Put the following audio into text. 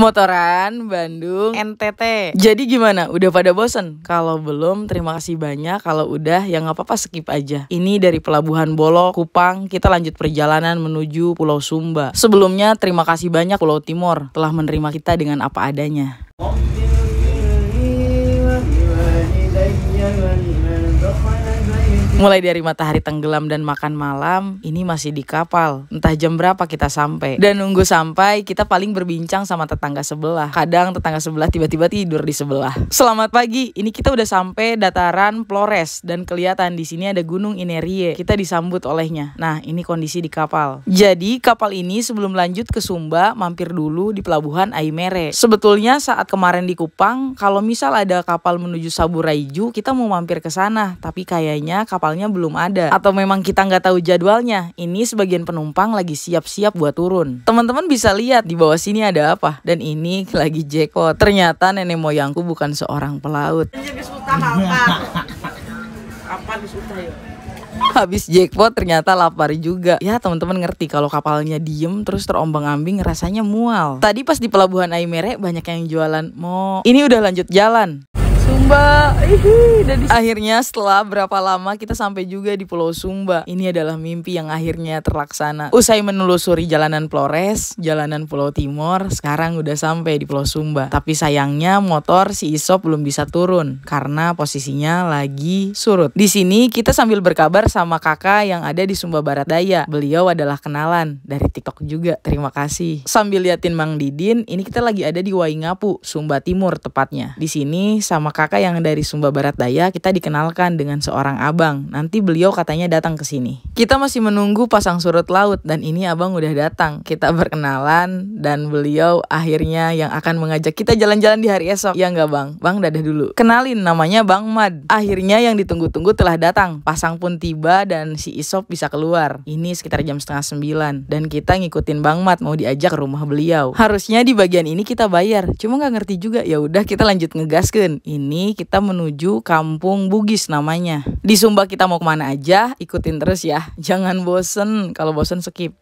Motoran, Bandung, NTT. Jadi gimana? Udah pada bosen? Kalau belum, terima kasih banyak. Kalau udah, ya nggak apa-apa skip aja. Ini dari Pelabuhan Bolo, Kupang, kita lanjut perjalanan menuju Pulau Sumba. Sebelumnya, terima kasih banyak Pulau Timur telah menerima kita dengan apa adanya. Mulai dari matahari tenggelam dan makan malam, ini masih di kapal. Entah jam berapa kita sampai. Dan nunggu sampai, kita paling berbincang sama tetangga sebelah. Kadang tetangga sebelah tiba-tiba tidur di sebelah. Selamat pagi, ini kita udah sampai dataran Flores dan kelihatan di sini ada Gunung Inerie. Kita disambut olehnya. Nah, ini kondisi di kapal. Jadi, kapal ini sebelum lanjut ke Sumba, mampir dulu di pelabuhan Aimere. Sebetulnya saat kemarin di Kupang, kalau misal ada kapal menuju Saburaiju, kita mau mampir ke sana. Tapi kayaknya kapal jadwalnya belum ada atau memang kita nggak tahu jadwalnya. Ini sebagian penumpang lagi siap-siap buat turun. Teman-teman bisa lihat di bawah sini ada apa dan ini lagi jeko. Ternyata nenek moyangku bukan seorang pelaut. Habis ya? jackpot ternyata lapar juga. Ya teman-teman ngerti kalau kapalnya diem terus terombang-ambing rasanya mual. Tadi pas di pelabuhan Aimere banyak yang jualan mo. Ini udah lanjut jalan. Sumba. Akhirnya setelah berapa lama kita sampai juga di Pulau Sumba. Ini adalah mimpi yang akhirnya terlaksana. Usai menelusuri jalanan Flores, jalanan Pulau Timur, sekarang udah sampai di Pulau Sumba. Tapi sayangnya motor si Isop belum bisa turun karena posisinya lagi surut. Di sini kita sambil berkabar sama kakak yang ada di Sumba Barat Daya. Beliau adalah kenalan dari TikTok juga. Terima kasih. Sambil liatin Mang Didin, ini kita lagi ada di Waingapu, Sumba Timur tepatnya. Di sini sama kakak yang dari Sumba Barat Daya, kita dikenalkan dengan seorang abang. Nanti beliau katanya datang ke sini. Kita masih menunggu pasang surut laut dan ini abang udah datang. Kita berkenalan dan beliau akhirnya yang akan mengajak kita jalan-jalan di hari esok. Ya enggak bang? Bang dadah dulu. Kenalin namanya Bang Mad. Akhirnya yang ditunggu-tunggu telah datang. Pasang pun tiba dan si Isop bisa keluar. Ini sekitar jam setengah sembilan. Dan kita ngikutin Bang Mad mau diajak ke rumah beliau. Harusnya di bagian ini kita bayar. Cuma nggak ngerti juga. Ya udah kita lanjut ngegaskan. Ini kita menuju kampung Bugis namanya. Di Sumba kita mau kemana aja, ikutin terus ya. Jangan bosen, kalau bosen skip.